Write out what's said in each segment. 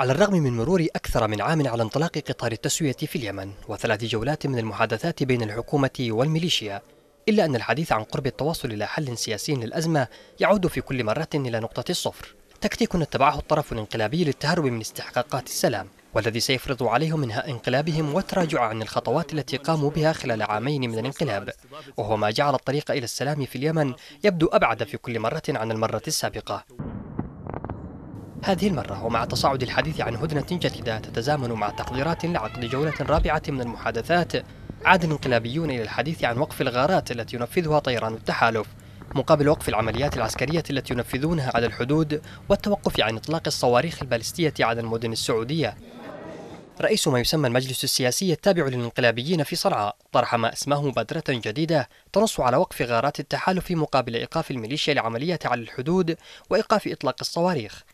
على الرغم من مرور أكثر من عام على انطلاق قطار التسوية في اليمن وثلاث جولات من المحادثات بين الحكومة والميليشيا إلا أن الحديث عن قرب التواصل إلى حل سياسي للأزمة يعود في كل مرة إلى نقطة الصفر تكتيك اتبعه الطرف الانقلابي للتهرب من استحقاقات السلام والذي سيفرض عليهم انهاء انقلابهم والتراجع عن الخطوات التي قاموا بها خلال عامين من الانقلاب وهو ما جعل الطريق إلى السلام في اليمن يبدو أبعد في كل مرة عن المرة السابقة هذه المرة ومع تصاعد الحديث عن هدنة جديدة تتزامن مع تقديرات لعقد جولة رابعة من المحادثات عاد الانقلابيون إلى الحديث عن وقف الغارات التي ينفذها طيران التحالف مقابل وقف العمليات العسكرية التي ينفذونها على الحدود والتوقف عن إطلاق الصواريخ البالستية على المدن السعودية رئيس ما يسمى المجلس السياسي التابع للانقلابيين في صنعاء طرح ما اسماه مبادرة جديدة تنص على وقف غارات التحالف مقابل إيقاف الميليشيا العملية على الحدود وإيقاف إطلاق الصواريخ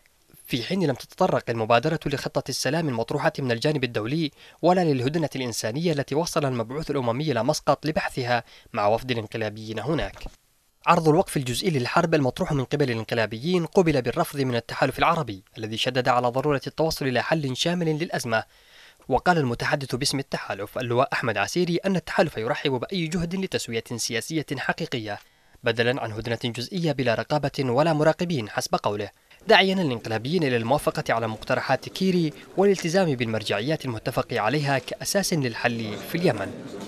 في حين لم تتطرق المبادرة لخطة السلام المطروحة من الجانب الدولي ولا للهدنة الإنسانية التي وصل المبعوث الأممي إلى مسقط لبحثها مع وفد الانقلابيين هناك. عرض الوقف الجزئي للحرب المطروح من قبل الانقلابيين قبل بالرفض من التحالف العربي الذي شدد على ضرورة التوصل إلى حل شامل للأزمة وقال المتحدث باسم التحالف اللواء أحمد عسيري أن التحالف يرحب بأي جهد لتسوية سياسية حقيقية بدلا عن هدنة جزئية بلا رقابة ولا مراقبين حسب قوله داعيا الانقلابيين إلى الموافقة على مقترحات كيري والالتزام بالمرجعيات المتفق عليها كأساس للحل في اليمن